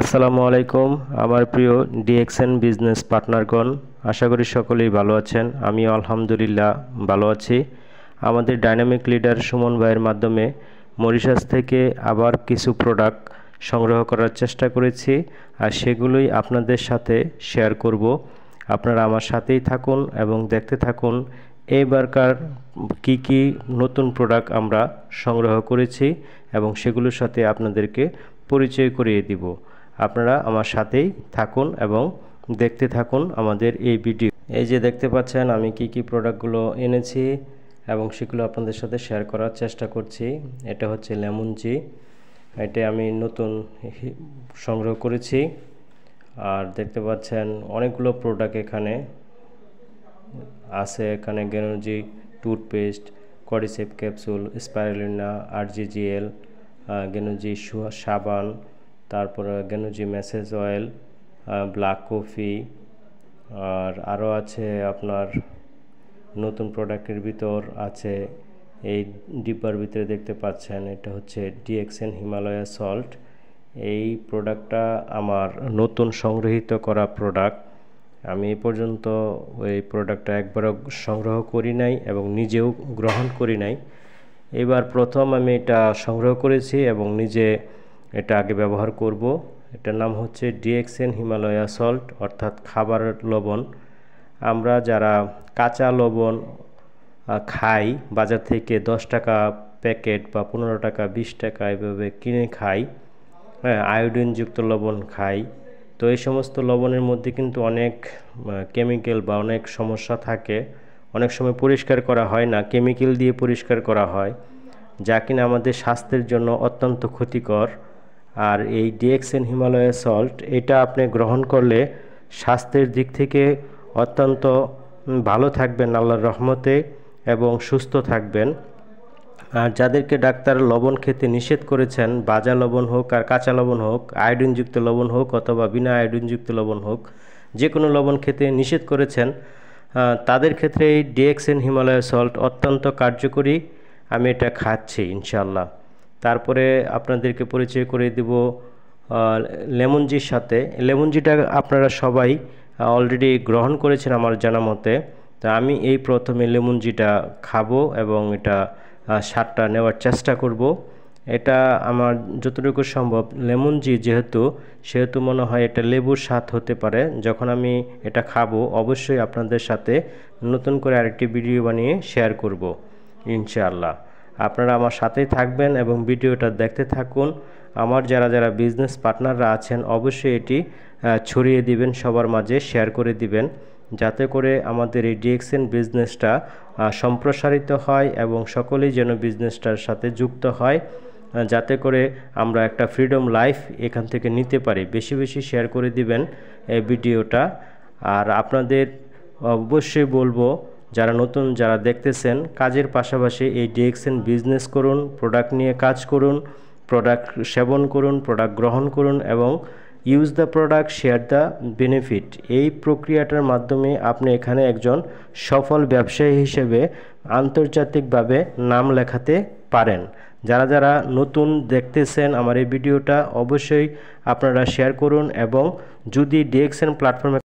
আসসালামু আলাইকুম আমার প্রিয় ডিএক্সএন বিজনেস পার্টনারগণ আশা করি সকলেই ভালো আছেন আমি আলহামদুলিল্লাহ ভালো আছি আমাদের ডাইনামিক লিডার সুমন ভাইয়ের মাধ্যমে মরিশাস থেকে আবার কিছু প্রোডাক্ট সংগ্রহ করার চেষ্টা করেছি আর সেগুলোই আপনাদের সাথে শেয়ার করব আপনারা আমার সাথেই থাকুন এবং দেখতে থাকুন এইবারকার কি কি নতুন প্রোডাক্ট আমরা সংগ্রহ করেছি এবং সেগুলোর সাথে আপনাদেরকে পরিচয় করিয়ে দিব আপনারা আমার সাথেই থাকুন এবং দেখতে থাকুন আমাদের এই ভিডিও এই যে দেখতে পাচ্ছেন আমি কি কি প্রোডাক্টগুলো এনেছি এবং সেগুলো আপনাদের সাথে শেয়ার করার চেষ্টা করছি এটা হচ্ছে লেমন জি এটা আমি নতুন সংগ্রহ করেছি আর দেখতে পাচ্ছেন অনেকগুলো প্রোডাক্ট এখানে আছে এখানে Ganozhi toothpaste cordyceps capsule spirulina RG GL Ganozhi সাবান তারপর Ganozhi massage oil black coffee আর আরও আছে আপনার নতুন প্রোডাক্টের ভিতর আছে এই ডিব্বার ভিতরে দেখতে পাচ্ছেন এটা হচ্ছে ডিএক্সেন হিমালয়া সল্ট এই প্রোডাক্টটা আমার নতুন সংগৃহীত করা প্রোডাক্ট আমি এ পর্যন্ত এই প্রোডাক্টটা একবারও সংগ্রহ করি নাই এবং নিজেও গ্রহণ করি নাই এবার প্রথম আমি এটা সংগ্রহ করেছি এবং নিজে এটা আগে ব্যবহার করব এটার নাম হচ্ছে ডিএক্সেন হিমালয়া সল্ট অর্থাৎ খাবার লবণ আমরা যারা কাঁচা লবণ খাই বাজার থেকে দশ টাকা প্যাকেট বা পনেরো টাকা বিশ টাকা এভাবে কিনে খাই হ্যাঁ আয়োডিনযুক্ত লবণ খাই তো এই সমস্ত লবণের মধ্যে কিন্তু অনেক কেমিক্যাল বা অনেক সমস্যা থাকে অনেক সময় পরিষ্কার করা হয় না কেমিক্যাল দিয়ে পরিষ্কার করা হয় যা কিনা আমাদের স্বাস্থ্যের জন্য অত্যন্ত ক্ষতিকর আর এই ডিএক্সেন হিমালয় সল্ট এটা আপনি গ্রহণ করলে স্বাস্থ্যের দিক থেকে অত্যন্ত ভালো থাকবেন আল্লাহর রহমতে এবং সুস্থ থাকবেন আর যাদেরকে ডাক্তার লবণ খেতে নিষেধ করেছেন বাজা লবণ হোক আর কাঁচা লবণ হোক আয়োডিনযুক্ত লবণ হোক অথবা বিনা আয়োডিনযুক্ত লবণ হোক যে কোনো লবণ খেতে নিষেধ করেছেন তাদের ক্ষেত্রে এই ডিএক্সেন হিমালয় সল্ট অত্যন্ত কার্যকরী আমি এটা খাচ্ছি ইনশাল্লাহ তারপরে আপনাদেরকে পরিচয় করে দেব লেমনজির সাথে লেমনজিটা আপনারা সবাই অলরেডি গ্রহণ করেছেন আমার জানা মতে তা আমি এই প্রথমে লেমনজিটা খাবো এবং এটা স্বাদটা নেওয়ার চেষ্টা করব এটা আমার যতটুকু সম্ভব লেমনজি যেহেতু সেহেতু মনে হয় এটা লেবুর স্বাদ হতে পারে যখন আমি এটা খাবো অবশ্যই আপনাদের সাথে নতুন করে আরেকটি ভিডিও বানিয়ে শেয়ার করব ইনশাআল্লাহ আপনারা আমার সাথেই থাকবেন এবং ভিডিওটা দেখতে থাকুন আমার যারা যারা বিজনেস পার্টনাররা আছেন অবশ্যই এটি ছড়িয়ে দিবেন সবার মাঝে শেয়ার করে দিবেন যাতে করে আমাদের এই ডিএক্সএন বিজনেসটা সম্প্রসারিত হয় এবং সকলেই যেন বিজনেসটার সাথে যুক্ত হয় যাতে করে আমরা একটা ফ্রিডম লাইফ এখান থেকে নিতে পারি বেশি বেশি শেয়ার করে দিবেন এই ভিডিওটা আর আপনাদের অবশ্যই বলবো যারা নতুন যারা দেখতেছেন কাজের পাশাপাশি এই ডিএক্সএন বিজনেস করুন প্রোডাক্ট নিয়ে কাজ করুন প্রোডাক্ট সেবন করুন প্রোডাক্ট গ্রহণ করুন এবং use the product share the benefit এই প্রক্রিয়াটার মাধ্যমে আপনি এখানে একজন সফল ব্যবসায়ী হিসেবে আন্তর্জাতিকভাবে নাম লেখাতে পারেন যারা যারা নতুন দেখতেছেন আমার এই ভিডিওটা অবশ্যই আপনারা শেয়ার করুন এবং যদি ডিএক্সএন প্ল্যাটফর্মে